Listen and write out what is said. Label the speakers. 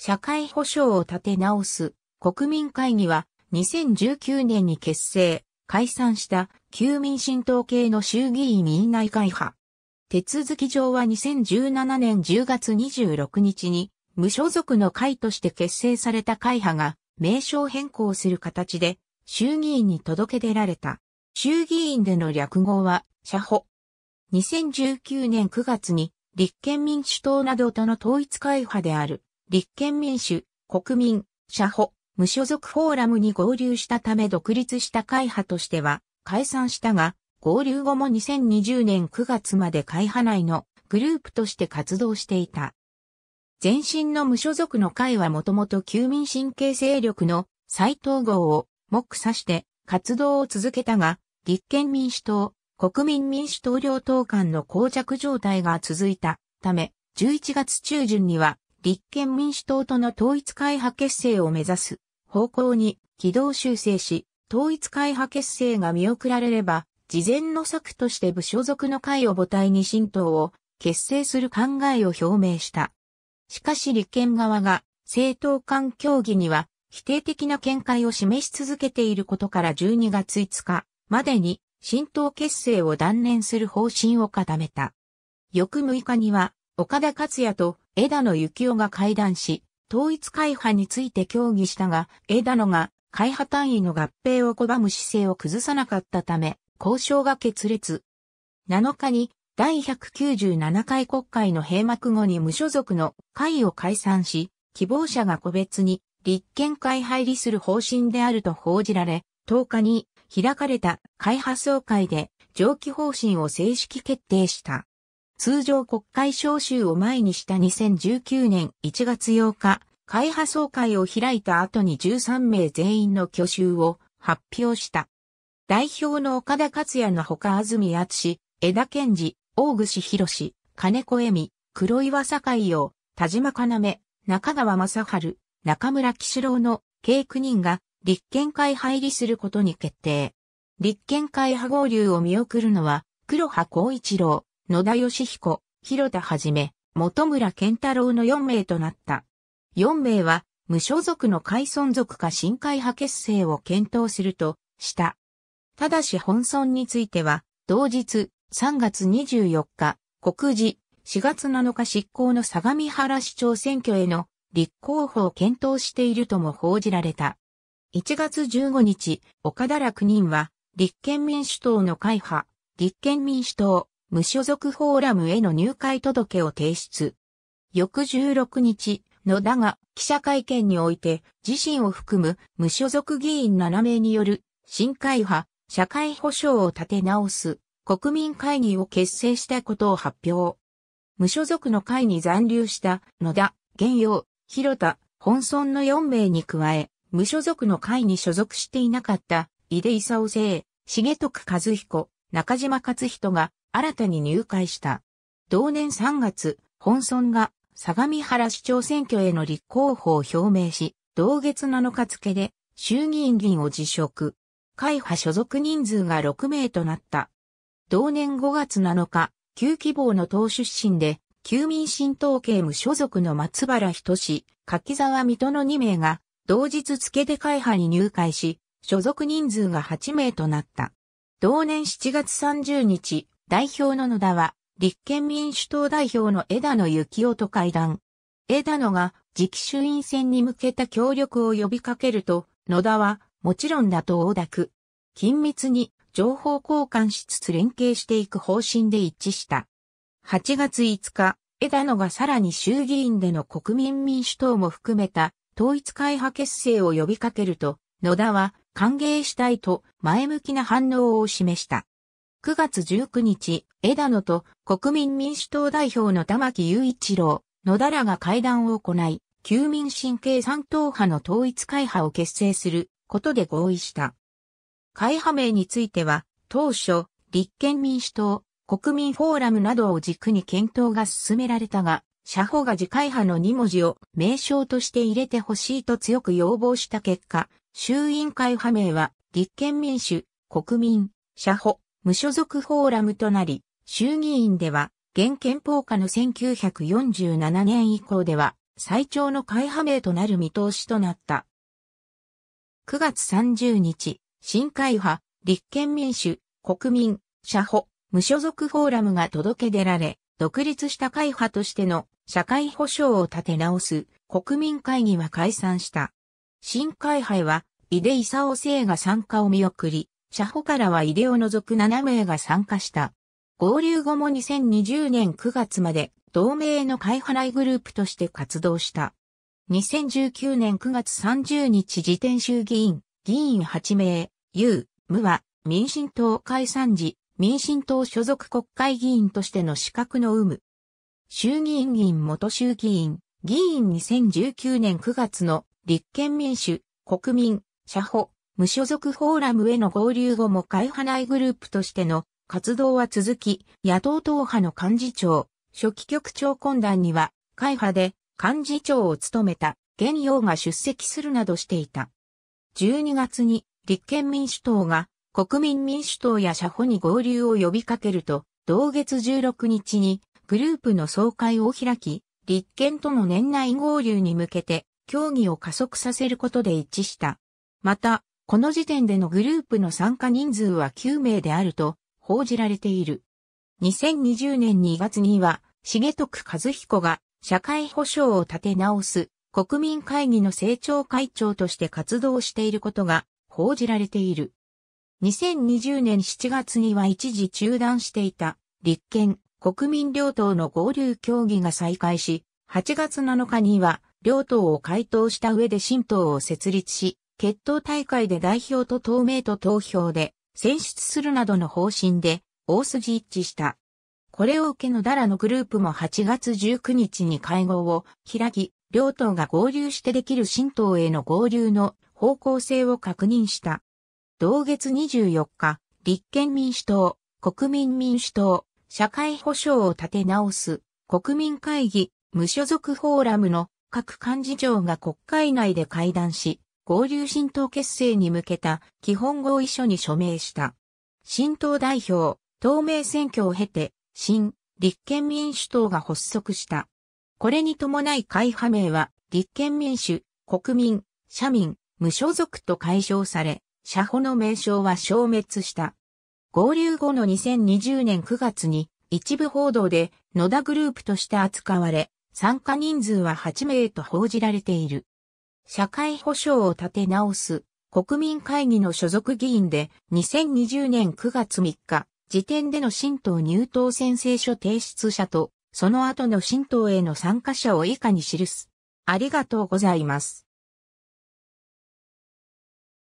Speaker 1: 社会保障を立て直す国民会議は2019年に結成、解散した旧民進党系の衆議院院内会派。手続き上は2017年10月26日に無所属の会として結成された会派が名称変更する形で衆議院に届け出られた。衆議院での略語は社保。2019年9月に立憲民主党などとの統一会派である立憲民主、国民、社保、無所属フォーラムに合流したため独立した会派としては解散したが、合流後も2020年9月まで会派内のグループとして活動していた。前身の無所属の会はもともと旧民神経勢力の再統合を目指して活動を続けたが、立憲民主党、国民民主党両党間の膠着状態が続いたため、11月中旬には立憲民主党との統一会派結成を目指す方向に軌道修正し、統一会派結成が見送られれば、事前の策として部所属の会を母体に新党を結成する考えを表明した。しかし立憲側が政党間協議には否定的な見解を示し続けていることから12月5日までに新党結成を断念する方針を固めた。翌6日には岡田克也と枝野幸男が会談し、統一会派について協議したが、枝野が会派単位の合併を拒む姿勢を崩さなかったため、交渉が決裂。7日に第197回国会の閉幕後に無所属の会を解散し、希望者が個別に立憲会入りする方針であると報じられ、10日に開かれた会派総会で上記方針を正式決定した。通常国会召集を前にした2019年1月8日、会派総会を開いた後に13名全員の挙手を発表した。代表の岡田克也のほか安住厚志、枝健二、大串博士、金子恵美、黒岩坂井洋、田島め、中川正春、中村紀志郎の計9人が立憲会入りすることに決定。立憲会派合流を見送るのは黒羽光一郎、野田義彦、広田はじめ、本村健太郎の4名となった。4名は、無所属の海村族か新会派結成を検討すると、した。ただし本村については、同日、3月24日、告示、4月7日執行の相模原市長選挙への立候補を検討しているとも報じられた。1月15日、岡田ら9人は、立憲民主党の会派、立憲民主党、無所属フォーラムへの入会届を提出。翌16日、野田が記者会見において自身を含む無所属議員7名による新会派社会保障を立て直す国民会議を結成したことを発表。無所属の会に残留した野田、玄陽、広田、本村の4名に加え、無所属の会に所属していなかった井出勲生、重徳和彦、中島克人が新たに入会した。同年3月、本村が相模原市長選挙への立候補を表明し、同月7日付で衆議院議員を辞職。会派所属人数が6名となった。同年5月7日、旧希望の党出身で、旧民進党系無所属の松原人志、柿沢水戸の2名が、同日付で会派に入会し、所属人数が8名となった。同年7月30日、代表の野田は、立憲民主党代表の枝野幸男と会談。枝野が次期衆院選に向けた協力を呼びかけると、野田は、もちろんだと大区緊密に情報交換しつつ連携していく方針で一致した。8月5日、枝野がさらに衆議院での国民民主党も含めた統一会派結成を呼びかけると、野田は歓迎したいと前向きな反応を示した。9月19日、枝野と国民民主党代表の玉木雄一郎、野田らが会談を行い、旧民進経産党派の統一会派を結成することで合意した。会派名については、当初、立憲民主党、国民フォーラムなどを軸に検討が進められたが、社保が次会派の2文字を名称として入れてほしいと強く要望した結果、衆院会派名は立憲民主、国民、社保、無所属フォーラムとなり、衆議院では、現憲法下の1947年以降では、最長の会派名となる見通しとなった。9月30日、新会派、立憲民主、国民、社保、無所属フォーラムが届け出られ、独立した会派としての社会保障を立て直す国民会議は解散した。新会派は、井出夫生が参加を見送り、社保からは井出を除く7名が参加した。合流後も2020年9月まで同盟の買い払いグループとして活動した。2019年9月30日時点衆議院、議員8名、有、無は、民進党解散時、民進党所属国会議員としての資格の有無。衆議院議員元衆議院、議員2019年9月の立憲民主、国民、社保、無所属フォーラムへの合流後も会派内グループとしての活動は続き、野党党派の幹事長、初期局長懇談には、会派で幹事長を務めた、現陽が出席するなどしていた。12月に立憲民主党が国民民主党や社保に合流を呼びかけると、同月16日にグループの総会を開き、立憲との年内合流に向けて協議を加速させることで一致した。また、この時点でのグループの参加人数は9名であると報じられている。2020年2月には、重徳和彦が社会保障を立て直す国民会議の政調会長として活動していることが報じられている。2020年7月には一時中断していた立憲、国民両党の合流協議が再開し、8月7日には両党を回答した上で新党を設立し、決闘大会で代表と透名と投票で選出するなどの方針で大筋一致した。これを受けのダラのグループも8月19日に会合を開き、両党が合流してできる新党への合流の方向性を確認した。同月24日、立憲民主党、国民民主党、社会保障を立て直す国民会議無所属フォーラムの各幹事長が国会内で会談し、合流新党結成に向けた基本合意書に署名した。新党代表、党名選挙を経て、新、立憲民主党が発足した。これに伴い会派名は、立憲民主、国民、社民、無所属と解消され、社保の名称は消滅した。合流後の2020年9月に、一部報道で野田グループとして扱われ、参加人数は8名と報じられている。社会保障を立て直す国民会議の所属議員で2020年9月3日時点での新党入党宣誓書提出者とその後の新党への参加者を以下に記す。ありがとうございます。